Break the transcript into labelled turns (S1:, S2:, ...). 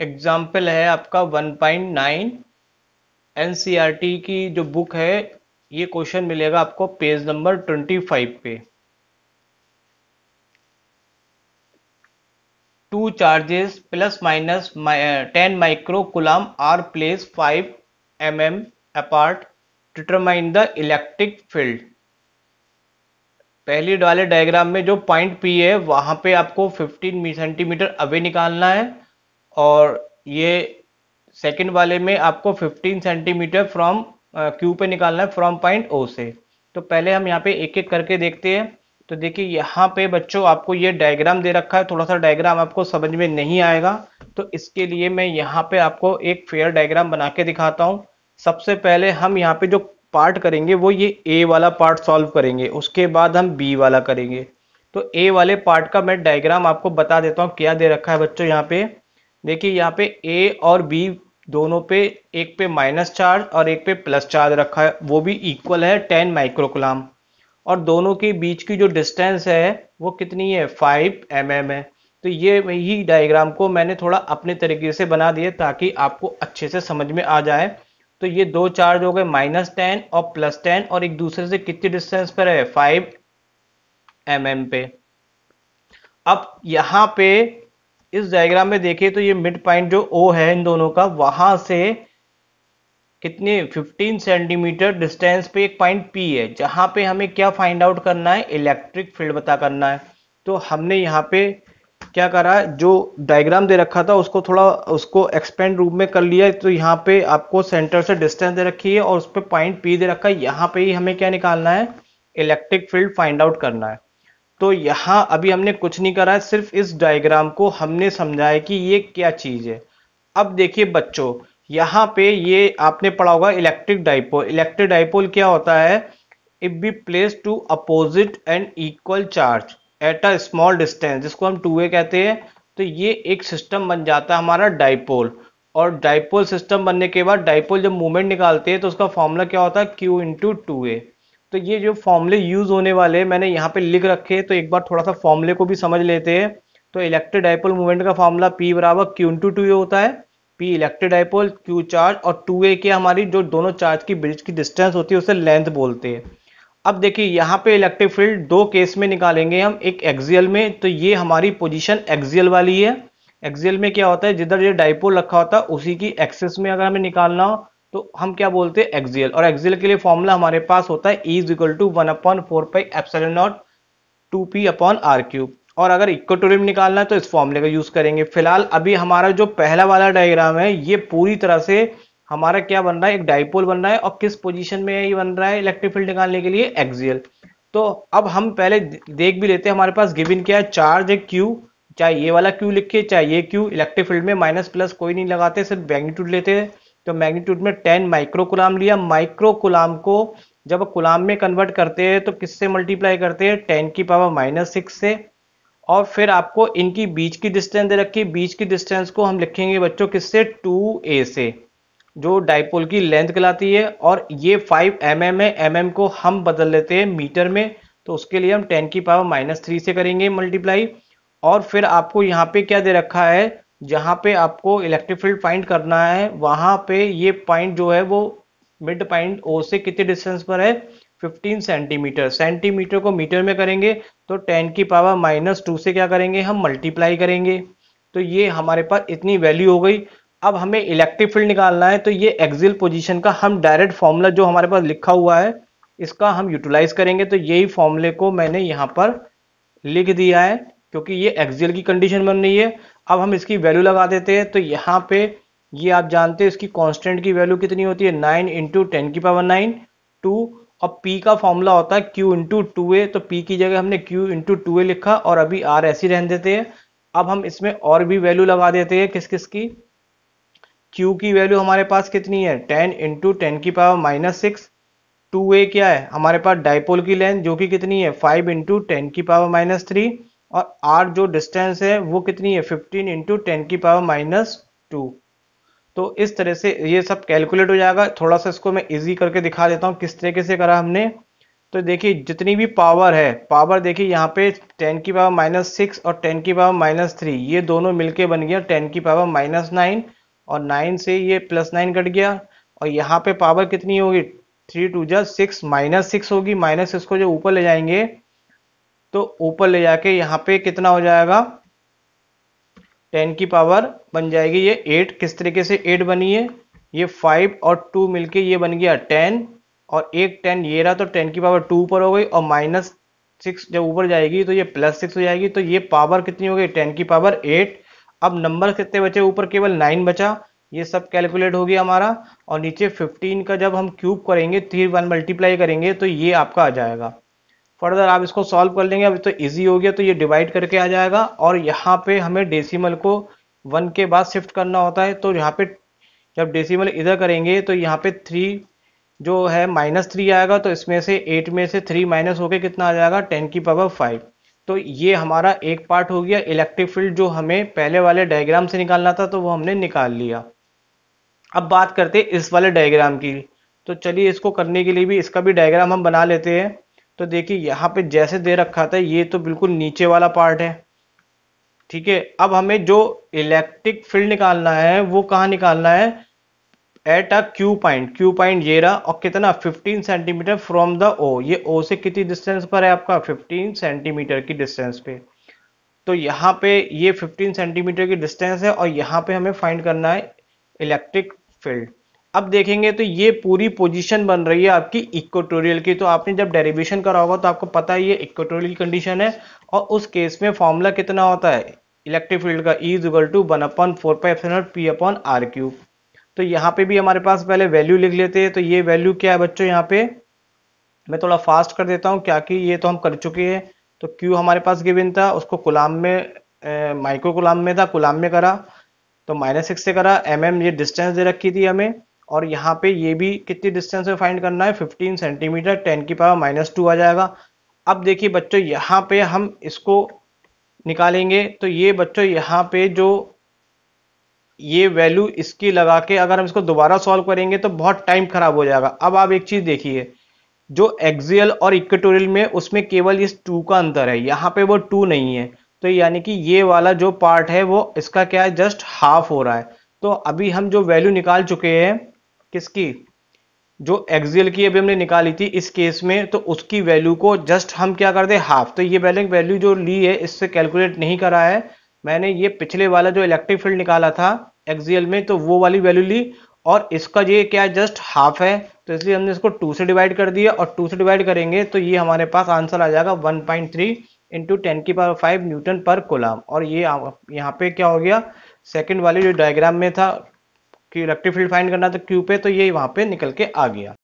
S1: example है आपका 1.9 point nine की जो बुक है ये क्वेश्चन मिलेगा आपको पेज नंबर 25 पे two charges plus minus 10 micro coulomb are place 5 M M apart determine the electric field पहली वाले डायग्राम में जो पॉइंट पी है वहां पे आपको 15 सेंटीमीटर अवे निकालना है और ये सेकंड वाले में आपको 15 सेंटीमीटर फ्रॉम क्यू पे निकालना है फ्रॉम पॉइंट ओ से तो पहले हम यहाँ पे एक एक करके देखते हैं तो देखिए यहाँ पे बच्चों आपको ये डायग्राम दे रखा है थोड़ा सा डायग्राम आपको समझ में नहीं आएगा तो इसके लिए मैं यहाँ पे आपको एक फेयर डायग्राम बना के दिखाता हूँ सबसे पहले हम यहाँ पे जो पार्ट करेंगे वो ये ए वाला पार्ट सॉल्व करेंगे उसके बाद हम बी वाला करेंगे तो ए वाले पार्ट का मैं डायग्राम आपको बता देता हूँ क्या दे रखा है बच्चों यहाँ पे देखिए यहाँ पे ए और बी दोनों पे एक पे माइनस चार्ज और एक पे प्लस चार्ज रखा है वो भी इक्वल है टेन माइक्रोकुलाम और दोनों के बीच की जो डिस्टेंस है वो कितनी है फाइव एम mm है तो ये वही डायग्राम को मैंने थोड़ा अपने तरीके से बना दिया ताकि आपको अच्छे से समझ में आ जाए तो ये दो चार्ज हो गए माइनस टेन और प्लस टेन और एक दूसरे से कितनी डिस्टेंस पर है फाइव एम mm पे अब यहाँ पे इस डायग्राम में देखिए तो ये मिड पॉइंट जो ओ है इन दोनों का वहां से कितने 15 सेंटीमीटर डिस्टेंस पे एक पॉइंट पी है जहां पे हमें क्या फाइंड आउट करना है इलेक्ट्रिक फील्ड बता करना है तो हमने यहाँ पे क्या करा जो डायग्राम दे रखा था उसको थोड़ा उसको एक्सपेंड रूप में कर लिया तो यहाँ पे आपको सेंटर से डिस्टेंस दे रखी है और उस पर पॉइंट पी दे रखा है यहाँ पे ही हमें क्या निकालना है इलेक्ट्रिक फील्ड फाइंड आउट करना है तो यहाँ अभी हमने कुछ नहीं करा है सिर्फ इस डायग्राम को हमने समझा है कि ये क्या चीज़ है अब देखिए बच्चों यहाँ पे ये आपने पढ़ा होगा इलेक्ट्रिक डाइपोल इलेक्ट्रिक डाइपोल क्या होता है if be place two opposite and equal charge at a small distance जिसको हम टू ए कहते हैं तो ये एक सिस्टम बन जाता है हमारा डाइपोल और डाइपोल सिस्टम बनने के बाद डाइपोल जब मूवमेंट निकालते हैं तो उसका फॉर्मूला क्या होता है क्यू इंटू टू ए तो ये जो फॉर्मूले यूज होने वाले मैंने यहाँ पे लिख रखे तो एक बार थोड़ा सा फॉर्मूले को भी समझ लेते हैं तो डाइपोल मूवमेंट का फॉर्मूला पी बराबर क्यू इंटू टू ए होता है पी डाइपोल क्यू चार्ज और टू ए के हमारी जो दोनों चार्ज की बिल्ड की डिस्टेंस होती है उसे लेंथ बोलते हैं अब देखिए यहाँ पे इलेक्ट्रिक फील्ड दो केस में निकालेंगे हम एक एक्सियल में तो ये हमारी पोजिशन एक्सियल वाली है एक्सियल में क्या होता है जिधर ये डाइपोल रखा होता है उसी की एक्सेस में अगर हमें निकालना हो तो हम क्या बोलते हैं एक्सियल और एक्सियल के लिए फॉर्मूला हमारे पास होता है E is equal to one upon four pi epsilon naught two P upon R cube और अगर इक्वेटोरियम निकालना है तो इस फॉर्मूले का यूज करेंगे फिलहाल अभी हमारा जो पहला वाला डायग्राम है ये पूरी तरह से हमारा क्या बन रहा है एक डाइपोल बन रहा है और किस पोजिशन में ये बन रहा है इलेक्ट्रिक फील्ड निकालने के लिए एक्सियल तो अब हम पहले देख भी लेते हैं हमारे पास गिविन क्या है चार्ज है क्यू चाहे ये वाला क्यू लिखिए चाहे ये क्यू इलेक्ट्रिक फील्ड में माइनस प्लस कोई नहीं लगाते सिर्फ मैग्नीट्यूड लेते हैं तो मैग्नीट्यूड में टेन माइक्रो कुलाम लिया माइक्रो कुलाम को जब कुलाम में कन्वर्ट करते हैं तो किससे मल्टीप्लाई करते हैं टेन की पावर माइनस सिक्स से और फिर आपको इनकी बीच की डिस्टेंस दे रखी बीच की डिस्टेंस को हम लिखेंगे बच्चों किससे टू ए से जो डाइपोल की लेंथ कहलाती है और ये फाइव एम एम है एम mm एम को हम बदल लेते हैं मीटर में तो उसके लिए हम टेन की पावर माइनस थ्री से करेंगे मल्टीप्लाई और फिर आपको यहाँ पे क्या दे रखा है जहाँ पे आपको इलेक्ट्रिक फील्ड फाइंड करना है वहाँ पे ये पॉइंट जो है वो मिड पॉइंट ओ से कितने डिस्टेंस पर है 15 सेंटीमीटर सेंटीमीटर को मीटर में करेंगे तो 10 की पावर माइनस टू से क्या करेंगे हम मल्टीप्लाई करेंगे तो ये हमारे पास इतनी वैल्यू हो गई अब हमें इलेक्ट्रिक फील्ड निकालना है तो ये एक्सिल पोजिशन का हम डायरेक्ट फॉर्मूला जो हमारे पास लिखा हुआ है इसका हम यूटिलाइज करेंगे तो यही फॉर्मूले को मैंने यहाँ पर लिख दिया है क्योंकि ये एक्सियल की कंडीशन बन रही है अब हम इसकी वैल्यू लगा देते हैं तो यहाँ पे ये आप जानते हैं इसकी कांस्टेंट की वैल्यू कितनी होती है नाइन इंटू टेन की पावर नाइन टू और p का फॉर्मूला होता है q इंटू टू ए तो p की जगह हमने q इंटू टू ए लिखा और अभी r ऐसी रहने देते हैं अब हम इसमें और भी वैल्यू लगा देते हैं किस किस की q की वैल्यू हमारे पास कितनी है टेन इंटू टेन की power minus six two A क्या है हमारे पास डाइपोल की लेंथ जो कि कितनी है फाइव इंटू टेन की पावर माइनस थ्री और आर जो डिस्टेंस है वो कितनी है 15 इंटू टेन की पावर माइनस टू तो इस तरह से ये सब कैलकुलेट हो जाएगा थोड़ा सा इसको मैं इजी करके दिखा देता हूँ किस तरीके से करा हमने तो देखिए जितनी भी पावर है पावर देखिए यहाँ पे 10 की पावर माइनस सिक्स और 10 की पावर माइनस थ्री ये दोनों मिलके बन गया 10 की पावर माइनस नाइन और नाइन से ये प्लस नाइन कट गया और यहाँ पे पावर कितनी होगी थ्री टू जा सिक्स माइनस सिक्स होगी माइनस इसको जो ऊपर ले जाएंगे तो ऊपर ले जाके यहाँ पे कितना हो जाएगा टेन की पावर बन जाएगी ये एट किस तरीके से एट बनी है ये फाइव और टू मिलके ये बन गया टेन और एक टेन ये रहा तो टेन की पावर टू ऊपर हो गई और माइनस सिक्स जब ऊपर जाएगी तो ये प्लस सिक्स हो जाएगी तो ये पावर कितनी हो गई टेन की पावर एट अब नंबर कितने बचे ऊपर केवल नाइन बचा ये सब कैलकुलेट हो गया हमारा और नीचे फिफ्टीन का जब हम क्यूब करेंगे थ्री वन मल्टीप्लाई करेंगे तो ये आपका आ जाएगा फर्दर आप इसको सॉल्व कर लेंगे अब तो इजी हो गया तो ये डिवाइड करके आ जाएगा और यहाँ पे हमें डेसिमल को वन के बाद शिफ्ट करना होता है तो यहाँ पे जब डेसिमल इधर करेंगे तो यहाँ पे थ्री जो है माइनस थ्री आएगा तो इसमें से एट में से थ्री माइनस होके कितना आ जाएगा टेन की पावर फाइव तो ये हमारा एक पार्ट हो गया इलेक्ट्रिक फील्ड जो हमें पहले वाले डायग्राम से निकालना था तो वो हमने निकाल लिया अब बात करते इस वाले डायग्राम की तो चलिए इसको करने के लिए भी इसका भी डायग्राम हम बना लेते हैं तो देखिए यहाँ पे जैसे दे रखा था ये तो बिल्कुल नीचे वाला पार्ट है ठीक है अब हमें जो इलेक्ट्रिक फील्ड निकालना है वो कहाँ निकालना है at a Q point Q point ये रहा और कितना 15 सेंटीमीटर फ्रॉम द ओ ये ओ से कितनी डिस्टेंस पर है आपका 15 सेंटीमीटर की डिस्टेंस पे तो यहाँ पे ये 15 सेंटीमीटर की डिस्टेंस है और यहाँ पे हमें फाइंड करना है इलेक्ट्रिक फील्ड अब देखेंगे तो ये पूरी पोजीशन बन रही है आपकी इक्वेटोरियल की तो आपने जब डेरिवेशन करा होगा तो आपको पता है ये इक्वेटोरियल कंडीशन है और उस केस में फॉर्मूला कितना होता है इलेक्ट्रिक फील्ड का E equal to one upon four pi P upon R cube तो यहाँ पे भी हमारे पास पहले वैल्यू लिख लेते हैं तो ये वैल्यू क्या है बच्चों यहाँ पे मैं थोड़ा फास्ट कर देता हूँ क्या ये तो हम कर चुके हैं तो क्यू हमारे पास गिविन था उसको गुलाम में माइक्रो गुलाम में था गुलाम में करा तो माइनस सिक्स से करा एम mm ये डिस्टेंस दे रखी थी हमें और यहाँ पे ये भी कितनी डिस्टेंस में फाइंड करना है 15 सेंटीमीटर 10 की पावर माइनस टू आ जाएगा अब देखिए बच्चों यहाँ पे हम इसको निकालेंगे तो ये बच्चों यहाँ पे जो ये वैल्यू इसकी लगा के अगर हम इसको दोबारा सॉल्व करेंगे तो बहुत टाइम खराब हो जाएगा अब आप एक चीज़ देखिए जो एक्सियल और इक्वेटोरियल में उसमें केवल इस टू का अंतर है यहाँ पे वो टू नहीं है तो यानी कि ये वाला जो पार्ट है वो इसका क्या है जस्ट हाफ हो रहा है तो अभी हम जो वैल्यू निकाल चुके हैं किसकी जो एक्सियल की अभी हमने निकाली थी इस केस में तो उसकी वैल्यू को जस्ट हम क्या कर दे हाफ तो ये पहले वैल्यू जो ली है इससे कैलकुलेट नहीं करा है मैंने ये पिछले वाला जो इलेक्ट्रिक फील्ड निकाला था एक्सियल में तो वो वाली वैल्यू ली और इसका ये क्या जस्ट हाफ है तो इसलिए हमने इसको टू से डिवाइड कर दिया और टू से डिवाइड करेंगे तो ये हमारे पास आंसर आ जाएगा one point three into ten की पावर फाइव न्यूटन पर कोलाम और ये यहाँ पे क्या हो गया सेकेंड वाले जो डायग्राम में था कि इलेक्ट्रिक फील्ड फाइंड करना था क्यू तो पे तो ये वहाँ पे निकल के आ गया